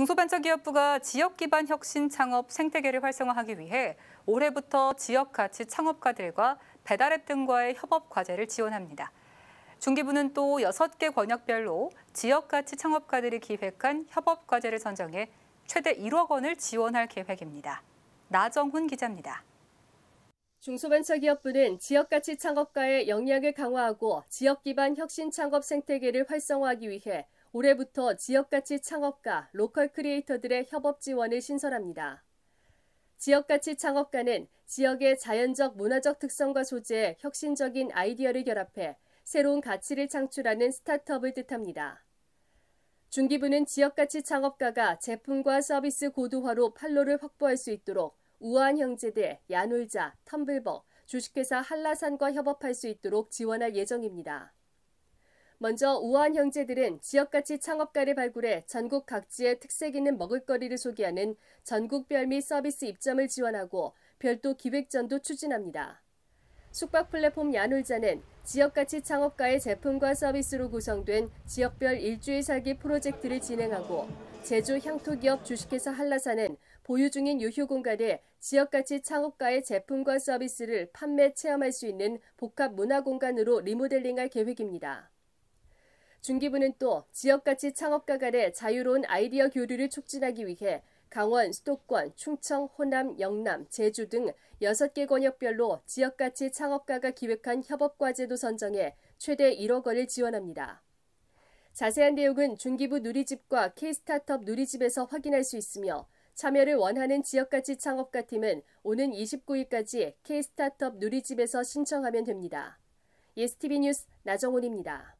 중소벤처기업부가 지역 기반 혁신 창업 생태계를 활성화하기 위해 올해부터 지역 가치 창업가들과 배달앱 등과의 협업 과제를 지원합니다. 중기부는 또 6개 권역별로 지역 가치 창업가들이 기획한 협업 과제를 선정해 최대 1억 원을 지원할 계획입니다. 나정훈 기자입니다. 중소벤처기업부는 지역가치 창업가의 역량을 강화하고 지역 기반 혁신 창업 생태계를 활성화하기 위해 올해부터 지역가치 창업가, 로컬 크리에이터들의 협업 지원을 신설합니다. 지역가치 창업가는 지역의 자연적 문화적 특성과 소재에 혁신적인 아이디어를 결합해 새로운 가치를 창출하는 스타트업을 뜻합니다. 중기부는 지역가치 창업가가 제품과 서비스 고도화로 판로를 확보할 수 있도록 우아한 형제대, 야놀자, 텀블벅, 주식회사 한라산과 협업할 수 있도록 지원할 예정입니다. 먼저 우한 형제들은 지역같이 창업가를 발굴해 전국 각지의 특색 있는 먹을거리를 소개하는 전국별 미 서비스 입점을 지원하고 별도 기획전도 추진합니다. 숙박 플랫폼 야놀자는 지역같이 창업가의 제품과 서비스로 구성된 지역별 일주일 살기 프로젝트를 진행하고 제주 향토기업 주식회사 한라산은 보유 중인 유휴 공간에 지역같이 창업가의 제품과 서비스를 판매 체험할 수 있는 복합 문화 공간으로 리모델링할 계획입니다. 중기부는 또 지역가치 창업가 간의 자유로운 아이디어 교류를 촉진하기 위해 강원, 수도권, 충청, 호남, 영남, 제주 등 6개 권역별로 지역가치 창업가가 기획한 협업과제도 선정해 최대 1억 원을 지원합니다. 자세한 내용은 중기부 누리집과 K스타트업 누리집에서 확인할 수 있으며 참여를 원하는 지역가치 창업가 팀은 오는 29일까지 K스타트업 누리집에서 신청하면 됩니다. 예스티비 뉴스 나정훈입니다.